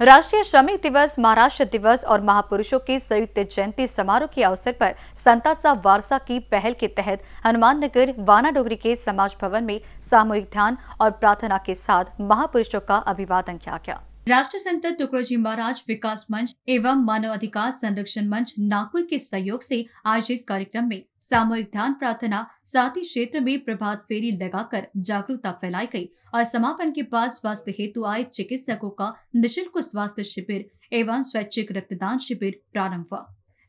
राष्ट्रीय श्रमिक दिवस महाराष्ट्र दिवस और महापुरुषों की संयुक्त जयंती समारोह के अवसर पर संता सा वारसा की पहल के तहत हनुमान नगर वाना डोगरी के समाज भवन में सामूहिक ध्यान और प्रार्थना के साथ महापुरुषों का अभिवादन किया गया राष्ट्र संत टुकड़ोजी महाराज विकास मंच एवं मानव अधिकार संरक्षण मंच नागपुर के सहयोग से आयोजित कार्यक्रम में सामूहिक ध्यान प्रार्थना साथ ही क्षेत्र में प्रभात फेरी लगाकर जागरूकता फैलाई गई और समापन के बाद स्वास्थ्य हेतु आए चिकित्सकों का निशुल्क स्वास्थ्य शिविर एवं स्वैच्छिक रक्तदान शिविर प्रारंभ हुआ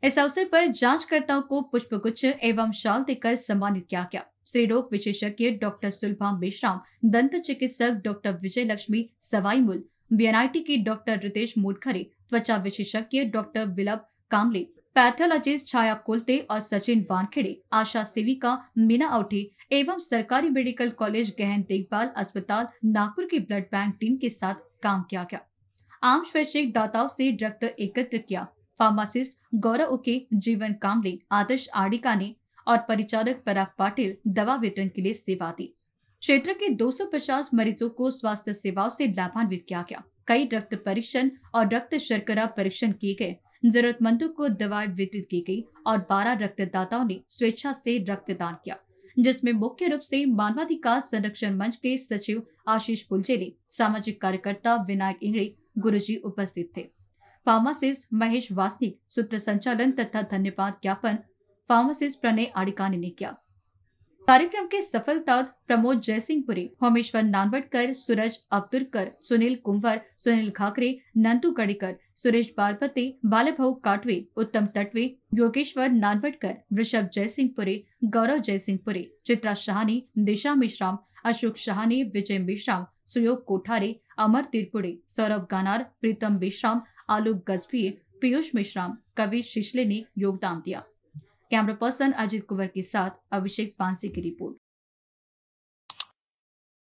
इस अवसर पर जांचकर्ताओं को पुष्प गुच्छ एवं शाल देकर सम्मानित किया गया स्त्री रोग विशेषज्ञ डॉक्टर सुलभा मेश्राम दंत चिकित्सक डॉक्टर विजय लक्ष्मी सवाईमूल बीएनआईटी के डॉक्टर रितेश मोटखरे त्वचा विशेषज्ञ डॉक्टर विलभ कामले पैथोलॉजिस्ट छाया कोलते और सचिन वानखेड़े आशा सेविका मीना औठे एवं सरकारी मेडिकल कॉलेज गहन देखभाल अस्पताल नागपुर की ब्लड बैंक टीम के साथ काम किया गया आम स्वैच्छिक दाताओं से रक्त एकत्र किया फार्मासिस्ट गौरव उके जीवन कामले आदर्श आडिका ने और परिचालक पराग पाटिल दवा वितरण के लिए सेवा दी क्षेत्र के 250 मरीजों को स्वास्थ्य सेवाओं से लाभान्वित किया गया कई रक्त परीक्षण और रक्त शर्करा परीक्षण किए गए जरूरतमंदों को दवाएं वितरित की गई और 12 रक्तदाताओं ने स्वेच्छा से रक्तदान किया जिसमें मुख्य रूप से मानवाधिकार संरक्षण मंच के सचिव आशीष फुलजेले सामाजिक कार्यकर्ता विनायक इंगड़े गुरुजी उपस्थित थे फार्मासिस्ट महेश वासनिक सूत्र संचालन तथा धन्यवाद ज्ञापन फार्मासिस्ट प्रणय आडिकानी ने किया कार्यक्रम के सफलता प्रमोद जयसिंहपुरी होमेश्वर नानवटकर सूरज अब्दुलकर सुनील कुंवर सुनील खाकरे नंदू कड़ीकर सुरेश बालपते बालभा काटवे उत्तम तटवे योगेश्वर नानवटकर वृषभ जयसिंहपुरी गौरव जयसिंहपुरी चित्रा शाहनी दिशा मिश्राम अशोक शाहनी विजय मिश्राम सुयोग कोठारी अमर तिरपुड़े सौरभ गानार प्रीतम मिश्राम आलोक गजभी पीयूष मिश्राम कवि शिशले ने योगदान दिया कैमरा पर्सन अजित कुंवर के साथ अभिषेक पांसी की रिपोर्ट